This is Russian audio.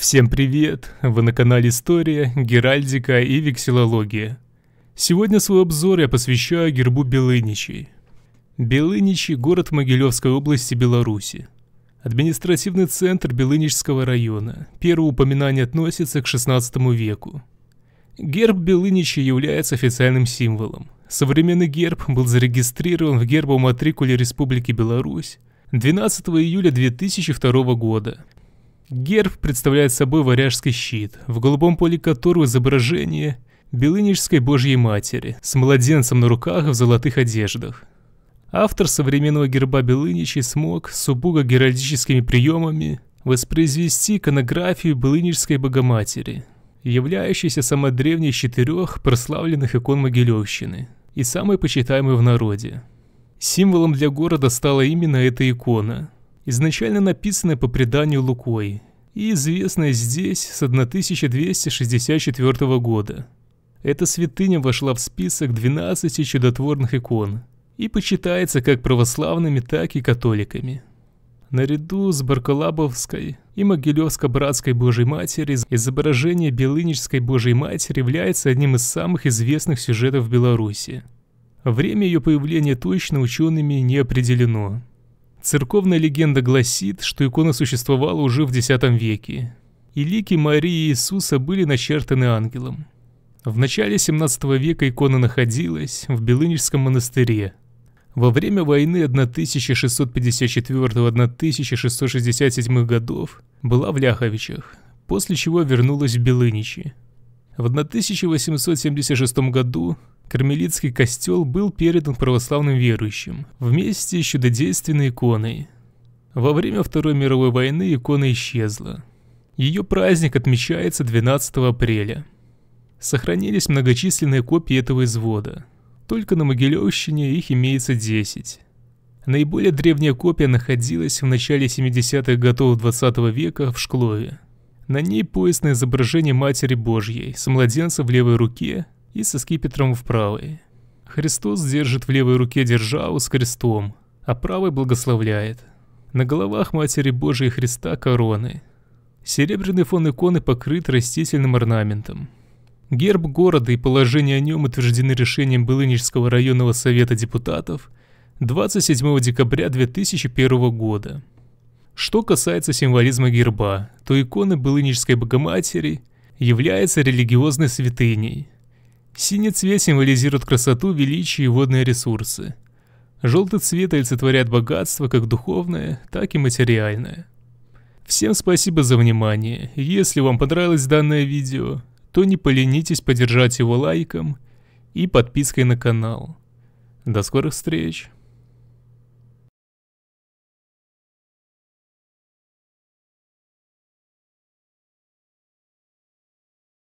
Всем привет! Вы на канале История, Геральдика и Вексилология. Сегодня свой обзор я посвящаю гербу Белыничей. Белыничи – город в Могилевской области Беларуси. Административный центр Белыничского района. Первое упоминание относится к XVI веку. Герб Белыничи является официальным символом. Современный герб был зарегистрирован в гербовом матрикуле Республики Беларусь 12 июля 2002 года Герб представляет собой варяжский щит, в голубом поле которого изображение белынической Божьей Матери с младенцем на руках в золотых одеждах. Автор современного герба Белыничи смог с убого геральдическими приемами воспроизвести иконографию белынической Богоматери, являющейся самой древней из четырех прославленных икон Могилевщины и самой почитаемой в народе. Символом для города стала именно эта икона, изначально написанная по преданию Лукой и известная здесь с 1264 года. Эта святыня вошла в список 12 чудотворных икон и почитается как православными, так и католиками. Наряду с Баркалабовской и Могилевско-Братской Божьей Матери изображение Белынической Божьей Матери является одним из самых известных сюжетов Беларуси. Время ее появления точно учеными не определено. Церковная легенда гласит, что икона существовала уже в X веке, и лики Марии и Иисуса были начертаны ангелом. В начале 17 века икона находилась в Белынежском монастыре. Во время войны 1654-1667 годов была в Ляховичах, после чего вернулась в Белыничи. В 1876 году Кармелитский костел был передан православным верующим, вместе с чудодейственной иконой. Во время Второй мировой войны икона исчезла. Ее праздник отмечается 12 апреля. Сохранились многочисленные копии этого извода. Только на Могилевщине их имеется 10. Наиболее древняя копия находилась в начале 70-х годов 20 века в Шклове. На ней поясное изображение Матери Божьей с младенцем в левой руке и со скипетром в правой. Христос держит в левой руке державу с крестом, а правой благословляет. На головах Матери Божией Христа короны. Серебряный фон иконы покрыт растительным орнаментом. Герб города и положение о нем утверждены решением Былынежского районного совета депутатов 27 декабря 2001 года. Что касается символизма герба, то икона Былынической Богоматери является религиозной святыней. Синий цвет символизирует красоту, величие и водные ресурсы. Желтый цвет олицетворяет богатство как духовное, так и материальное. Всем спасибо за внимание. Если вам понравилось данное видео, то не поленитесь поддержать его лайком и подпиской на канал. До скорых встреч!